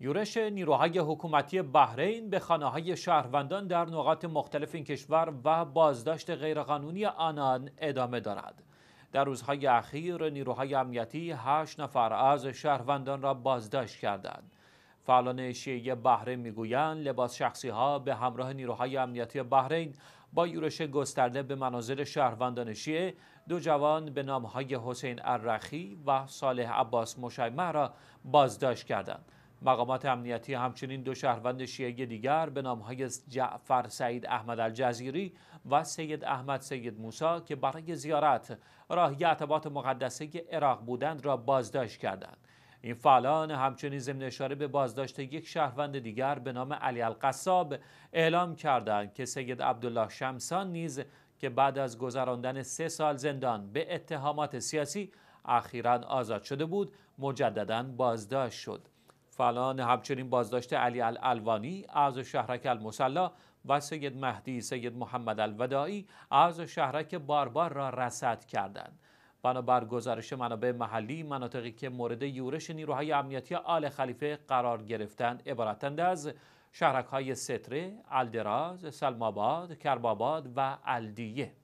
یورش نیروهای حکومتی بحرین به خانه های شهروندان در نقاط مختلف این کشور و بازداشت غیرقانونی آنان ادامه دارد. در روزهای اخیر نیروهای امنیتی هشت نفر از شهروندان را بازداشت کردند. فعالان شیعه بحرین میگویند لباس شخصی ها به همراه نیروهای امنیتی بحرین با یورش گسترده به منازل شهروندان شیعه دو جوان به نامهای حسین الرخی و صالح عباس مشیمه را بازداشت کردند. مقامات امنیتی همچنین دو شهروند شیعه دیگر به های جعفر سعید احمد الجزیری و سید احمد سید موسا که برای زیارت راهی اعتباط مقدسه عراق بودند را بازداشت کردند این فعالان همچنین ضمن اشاره به بازداشت یک شهروند دیگر به نام علی القصاب اعلام کردند که سید عبدالله شمسان نیز که بعد از گذراندن سه سال زندان به اتهامات سیاسی اخیرا آزاد شده بود مجددا بازداشت شد فلان همچنین بازداشت علی الالوانی از شهرک المسلا و سید مهدی سید محمد الودایی از شهرک باربار را رسد کردند بنابر گزارش منابع محلی مناطقی که مورد یورش نیروهای امنیتی آل خلیفه قرار گرفتند عبارتند از شهرک های ستره، الدراز، سلماباد، کرباباد و الدیه